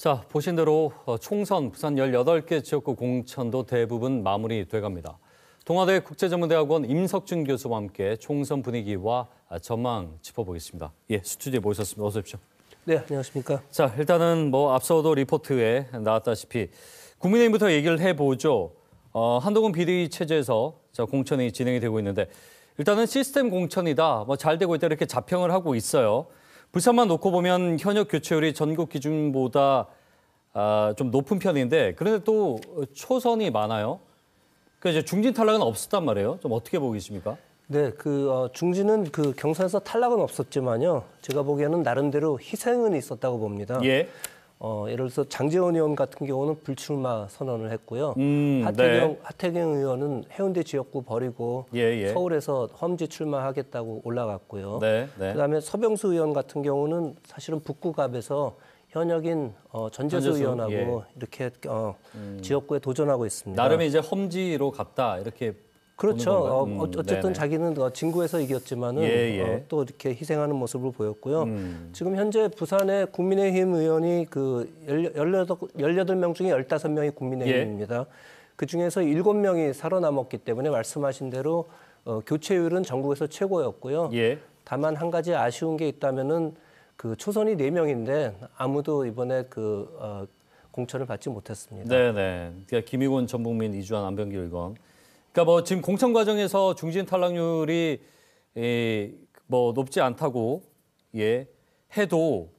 자, 보신 대로 어, 총선 부산 18개 지역구 공천도 대부분 마무리돼 갑니다. 동아대 국제전문대학원 임석준 교수와 함께 총선 분위기와 전망 짚어보겠습니다. 예, 스튜디오에 모셨습니다. 어서 오십시오. 네, 안녕하십니까. 자, 일단은 뭐 앞서도 리포트에 나왔다시피 국민의힘부터 얘기를 해보죠. 어, 한동훈 비대위 체제에서 자, 공천이 진행이 되고 있는데 일단은 시스템 공천이다, 뭐 잘 되고 있다 이렇게 자평을 하고 있어요. 불산만 놓고 보면 현역 교체율이 전국 기준보다 아, 좀 높은 편인데 그런데 또 초선이 많아요. 그러니까 이제 중진 탈락은 없었단 말이에요. 좀 어떻게 보고 계십니까? 네, 그 어, 중진은 그 경선에서 탈락은 없었지만요. 제가 보기에는 나름대로 희생은 있었다고 봅니다. 예. 어, 예를 들어서 장재원 의원 같은 경우는 불출마 선언을 했고요. 음, 네. 하태경, 네. 하태경 의원은 해운대 지역구 버리고 예, 예. 서울에서 험지 출마하겠다고 올라갔고요. 네, 네. 그다음에 서병수 의원 같은 경우는 사실은 북구갑에서 현역인 어, 전재수, 전재수 의원하고 예. 이렇게 어, 음. 지역구에 도전하고 있습니다. 나름 이제 험지로 갔다 이렇게 그렇죠. 어, 음, 어쨌든 네네. 자기는 어, 진구에서 이겼지만은 예, 어, 예. 어, 또 이렇게 희생하는 모습을 보였고요. 음. 지금 현재 부산의 국민의힘 의원이 그 18, 명 중에 15명이 국민의힘입니다. 예. 그 중에서 7명이 살아남았기 때문에 말씀하신 대로 어, 교체율은 전국에서 최고였고요. 예. 다만 한 가지 아쉬운 게 있다면은 그 초선이 4명인데 아무도 이번에 그 어, 공천을 받지 못했습니다. 네네. 그러니까 김희곤 전북민 이주환 안병길 의원 그러니까 뭐 지금 공천 과정에서 중진 탈락률이 예, 뭐 높지 않다고 예 해도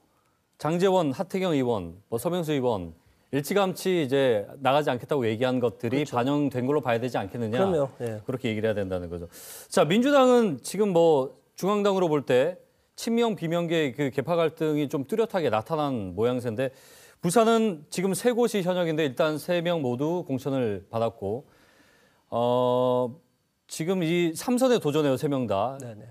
장재원, 하태경 의원, 뭐 서명수 의원 일찌감치 이제 나가지 않겠다고 얘기한 것들이 그렇죠. 반영된 걸로 봐야 되지 않겠느냐. 그럼요. 예. 그렇게 얘기를 해야 된다는 거죠. 자, 민주당은 지금 뭐 중앙당으로 볼 때 친명 비명계 그 개파 갈등이 좀 뚜렷하게 나타난 모양새인데 부산은 지금 세 곳이 현역인데 일단 세 명 모두 공천을 받았고 어, 지금 이삼선에 도전해요, 세 명 다. 네네.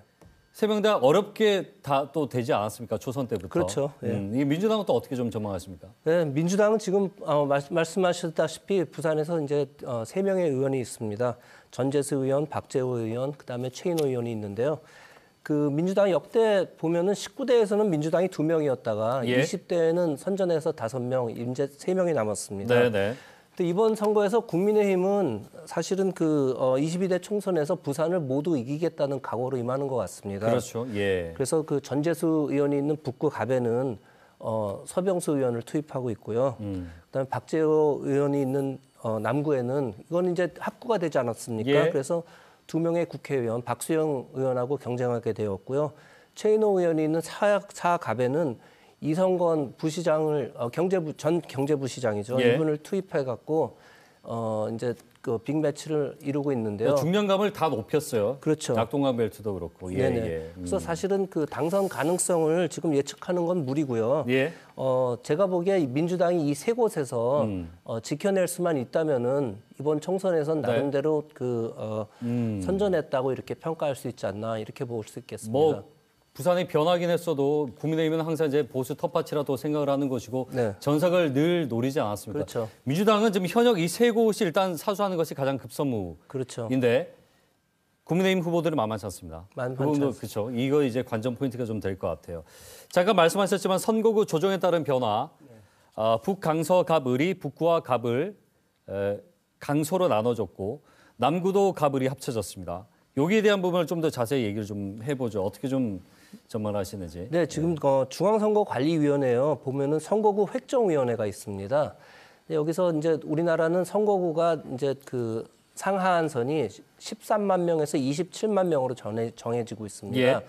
세 명 다 어렵게 다 또 되지 않았습니까? 조선 때부터. 그렇죠. 예. 음, 이 민주당은 또 어떻게 좀 전망하십니까? 네, 민주당은 지금 어, 말, 씀하셨다시피 부산에서 이제 어, 3명의 의원이 있습니다. 전재수 의원, 박재호 의원, 그다음에 최인호 의원이 있는데요. 그 민주당 역대 보면은 19대에서는 민주당이 두명이었다가 예. 20대에는 선전해서 다섯 명 이제 세명이 남았습니다. 네, 네. 이번 선거에서 국민의힘은 사실은 그 22대 어, 총선에서 부산을 모두 이기겠다는 각오로 임하는 것 같습니다. 그렇죠. 예. 그래서 그 전재수 의원이 있는 북구 갑에는 어, 서병수 의원을 투입하고 있고요. 음. 그다음에 박재호 의원이 있는 어, 남구에는 이건 이제 합구가 되지 않았습니까? 예. 그래서 두 명의 국회의원 박수영 의원하고 경쟁하게 되었고요. 최인호 의원이 있는 사각사갑에는 이성건 부시장을 어, 경제부 전 경제부시장이죠. 예. 이분을 투입해 갖고 어 이제 그 빅매치를 이루고 있는데요. 그러니까 중량감을 다 높였어요. 그렇죠. 낙동강 벨트도 그렇고. 예, 네네. 예. 음. 그래서 사실은 그 당선 가능성을 지금 예측하는 건 무리고요. 예. 어, 제가 보기에 민주당이 이 세 곳에서 음. 어, 지켜낼 수만 있다면은 이번 총선에선 네. 나름대로 네. 그 어, 음. 선전했다고 이렇게 평가할 수 있지 않나 이렇게 볼 수 있겠습니다. 뭐. 부산이 변하긴 했어도 국민의힘은 항상 이제 보수 텃밭이라도 생각을 하는 것이고 네. 전석을 늘 노리지 않았습니다. 그렇죠. 민주당은 지금 현역 이 세 곳이 일단 사수하는 것이 가장 급선무인데 그렇죠. 국민의힘 후보들은 만만치 않습니다. 만만치 않습니다. 그렇죠. 이거 이제 관전 포인트가 좀 될 것 같아요. 잠깐 말씀하셨지만 선거구 조정에 따른 변화, 네. 아, 북강서 갑을이 북구와 갑을 에, 강소로 나눠졌고 남구도 갑을이 합쳐졌습니다. 여기에 대한 부분을 좀 더 자세히 얘기를 좀 해보죠. 어떻게 좀 전망하시는지. 네, 지금 네. 어, 중앙선거관리위원회요 보면은 선거구 획정위원회가 있습니다. 여기서 이제 우리나라는 선거구가 이제 그 상하한선이 13만 명에서 27만 명으로 전해, 정해지고 있습니다. 예.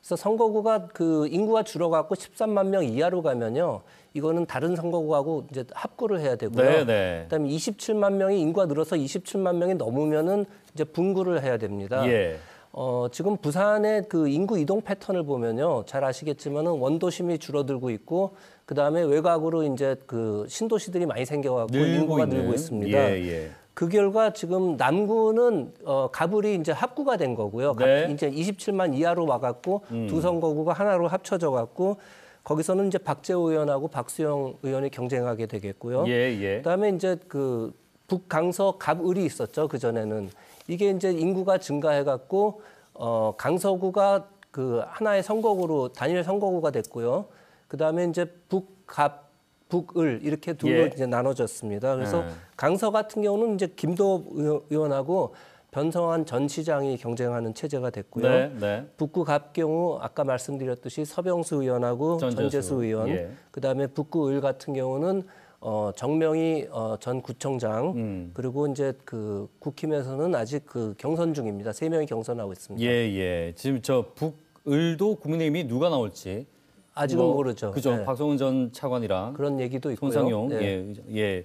그래서 선거구가 그 인구가 줄어갖고 13만 명 이하로 가면요. 이거는 다른 선거구하고 이제 합구를 해야 되고요. 네네. 네. 그다음에 27만 명이 인구가 늘어서 27만 명이 넘으면은 이제 분구를 해야 됩니다. 예. 어, 지금 부산의 그 인구 이동 패턴을 보면요. 잘 아시겠지만은 원도심이 줄어들고 있고 그다음에 외곽으로 이제 그 신도시들이 많이 생겨 갖고 인구가 있는. 늘고 있습니다. 예, 예. 그 결과 지금 남구는 어, 가불이 이제 합구가 된 거고요. 네. 갑, 이제 27만 이하로 와갖고 음. 두 선거구가 하나로 합쳐져 갖고 거기서는 이제 박재호 의원하고 박수영 의원이 경쟁하게 되겠고요. 예, 예. 그다음에 이제 그 북강서 갑을이 있었죠. 그 전에는 이게 이제 인구가 증가해갖고 어, 강서구가 그 하나의 선거구로 단일 선거구가 됐고요. 그 다음에 이제 북갑 북을 이렇게 둘로 예. 이제 나눠졌습니다. 그래서 음. 강서 같은 경우는 이제 김도호 의원하고 변성환 전 시장이 경쟁하는 체제가 됐고요. 네, 네. 북구 갑 경우 아까 말씀드렸듯이 서병수 의원하고 전재수, 전재수 의원, 예. 그다음에 북구 을 같은 경우는 어, 정명희 어, 전 구청장 음. 그리고 이제 그 국힘에서는 아직 그 경선 중입니다. 세 명이 경선하고 있습니다. 예, 예. 지금 저 북을도 국민의힘이 누가 나올지 아직은 뭐, 모르죠. 그죠. 네. 박성훈 전 차관이랑 그런 얘기도 있고요. 손상용. 네. 예, 예.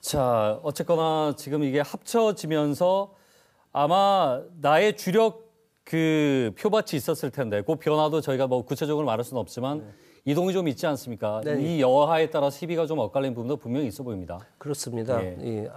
자, 어쨌거나 지금 이게 합쳐지면서 아마 나의 주력 그 표밭이 있었을 텐데 그 변화도 저희가 뭐 구체적으로 말할 수는 없지만 네. 이동이 좀 있지 않습니까? 네. 이 여하에 따라 시비가 좀 엇갈린 부분도 분명히 있어 보입니다. 그렇습니다. 예.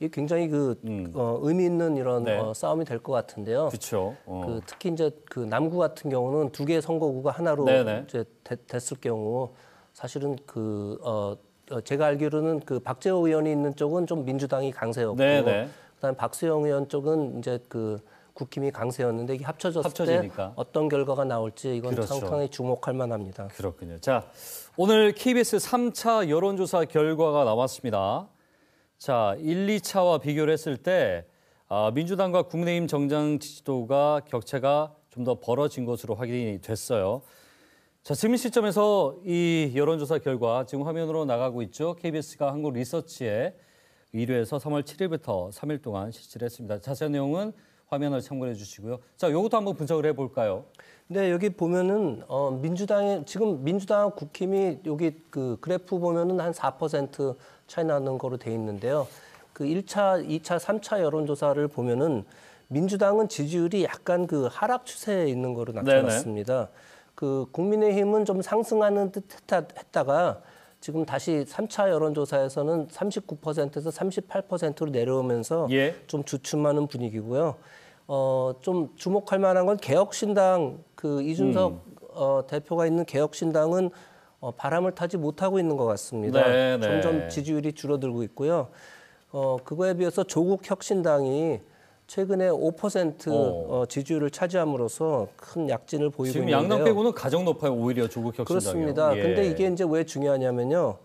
예. 굉장히 그 음. 어, 의미 있는 이런 네. 어, 싸움이 될 것 같은데요. 그렇죠. 어. 그 특히 이제 그 남구 같은 경우는 두 개의 선거구가 하나로 네네. 네. 이제 되, 됐을 경우 사실은 그 어, 어, 제가 알기로는 그 박재호 의원이 있는 쪽은 좀 민주당이 강세였고 네네. 네. 그다음에 박수영 의원 쪽은 이제 그 국힘이 강세였는데 이게 합쳐졌을 합쳐지니까. 때 어떤 결과가 나올지 이건 그렇죠. 상당히 주목할 만합니다. 그렇군요. 자, 오늘 KBS 3차 여론조사 결과가 나왔습니다. 자, 1, 2차와 비교를 했을 때 아, 민주당과 국민의힘 정당 지지도가 격차가 좀 더 벌어진 것으로 확인이 됐어요. 자, 지금 시점에서 이 여론조사 결과 지금 화면으로 나가고 있죠. KBS가 한국 리서치에 의뢰해서 3월 7일부터 3일 동안 실시를 했습니다. 자세한 내용은 화면을 참고해 주시고요. 자, 요것도 한번 분석을 해볼까요? 네, 여기 보면은 어, 민주당의 지금 민주당 국힘이 여기 그 그래프 보면은 한 4% 차이 나는 거로 돼 있는데요. 그 1차, 2차, 3차 여론조사를 보면은 민주당은 지지율이 약간 그 하락 추세에 있는 거로 나타났습니다. 네네. 그 국민의힘은 좀 상승하는 듯 했다가 했다 지금 다시 3차 여론조사에서는 39%에서 38%로 내려오면서 예. 좀 주춤하는 분위기고요. 어, 좀 주목할 만한 건 개혁신당 그 이준석 음. 어, 대표가 있는 개혁신당은 어, 바람을 타지 못하고 있는 것 같습니다. 네, 네. 점점 지지율이 줄어들고 있고요. 어, 그거에 비해서 조국 혁신당이 최근에 5% 어. 어, 지지율을 차지함으로써 큰 약진을 보이고 있는데요. 지금 양당 빼고는 가장 높아요. 오히려 조국 혁신당이 그렇습니다. 예. 근데 이게 이제 왜 중요하냐면요.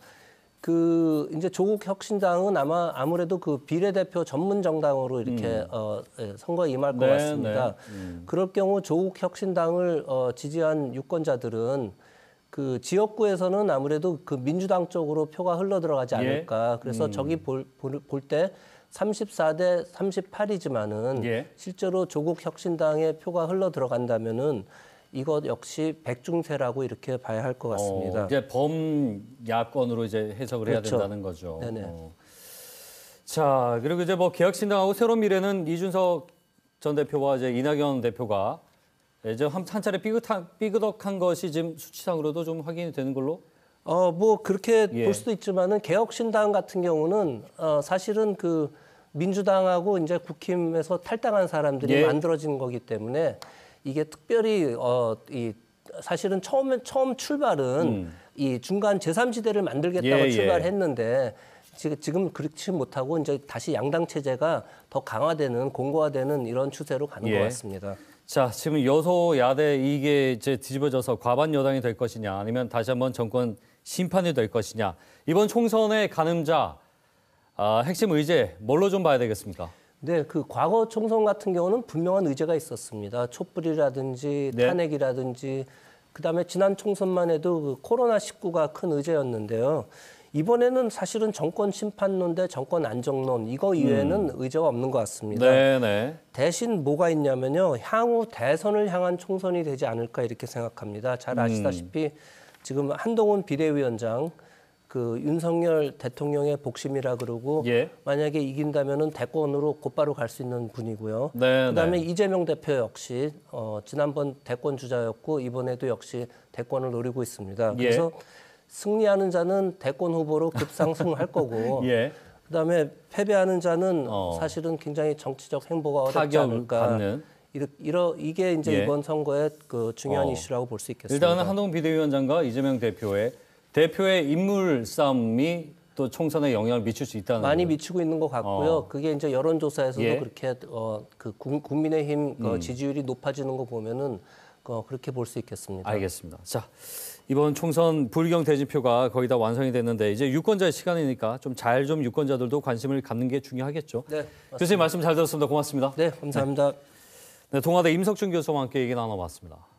그 이제 조국 혁신당은 아마 아무래도 그 비례대표 전문 정당으로 이렇게 음. 어, 예, 선거에 임할 것 네, 같습니다. 네. 음. 그럴 경우 조국 혁신당을 어, 지지한 유권자들은 그 지역구에서는 아무래도 그 민주당 쪽으로 표가 흘러 들어가지 예. 않을까. 예. 그래서 음. 저기 볼 때 34대 38이지만은 예. 실제로 조국 혁신당의 표가 흘러 들어간다면은 이것 역시 백중세라고 이렇게 봐야 할 것 같습니다. 어, 이제 범야권으로 이제 해석을 그렇죠. 해야 된다는 거죠. 네네. 어. 자 그리고 이제 뭐 개혁신당하고 새로운 미래는 이준석 전 대표와 이제 이낙연 대표가 이제 예, 한, 한 차례 삐끗한, 삐그덕한 것이 지금 수치상으로도 좀 확인이 되는 걸로 어, 뭐 그렇게 예. 볼 수도 있지만은 개혁신당 같은 경우는 어, 사실은 그 민주당하고 이제 국힘에서 탈당한 사람들이 예. 만들어진 거기 때문에 이게 특별히 어, 이 사실은 처음 처음 출발은 음. 이 중간 제3지대를 만들겠다고 예, 예. 출발했는데 지금 그렇지 못하고 이제 다시 양당 체제가 더 강화되는 공고화되는 이런 추세로 가는 예. 것 같습니다. 자, 지금 여소야대 이게 이제 뒤집어져서 과반 여당이 될 것이냐 아니면 다시 한번 정권 심판이 될 것이냐 이번 총선의 가늠자 아, 핵심 의제 뭘로 좀 봐야 되겠습니까? 네, 그 과거 총선 같은 경우는 분명한 의제가 있었습니다. 촛불이라든지 네. 탄핵이라든지 그다음에 지난 총선만 해도 그 코로나 19가 큰 의제였는데요. 이번에는 사실은 정권 심판론 대 정권 안정론 이거 이외에는 음. 의제가 없는 것 같습니다. 네네. 네. 대신 뭐가 있냐면요. 향후 대선을 향한 총선이 되지 않을까 이렇게 생각합니다. 잘 음. 아시다시피 음. 지금 한동훈 비대위원장 그 윤석열 대통령의 복심이라 그러고 예. 만약에 이긴다면은 대권으로 곧바로 갈 수 있는 분이고요. 네, 네. 그다음에 네. 이재명 대표 역시 어 지난번 대권 주자였고 이번에도 역시 대권을 노리고 있습니다. 예. 그래서 예. 승리하는 자는 대권 후보로 급상승할 거고 예. 그다음에 패배하는 자는 어. 사실은 굉장히 정치적 행보가 어렵지 않을까. 받는. 이러, 이게 이제 예. 이번 선거의 그 중요한 어. 이슈라고 볼 수 있겠습니다. 일단은 한동 비대위원장과 이재명 대표의 대표의 인물 싸움이 또 총선에 영향을 미칠 수 있다는 많이 거예요. 미치고 있는 것 같고요. 어. 그게 이제 여론조사에서도 예. 그렇게 어, 그 국민의힘 그 음. 지지율이 높아지는 거 보면은 어, 그렇게 볼 수 있겠습니다. 알겠습니다. 자 이번 총선 불경 대진표가 거의 다 완성이 됐는데 이제 유권자의 시간이니까 좀 잘좀 좀 유권자들도 관심을 갖는 게 중요하겠죠. 네. 맞습니다. 교수님 말씀 잘 들었습니다. 고맙습니다. 네, 감사합니다. 네. 네 동아대 임석준 교수와 함께 얘기 나눠봤습니다.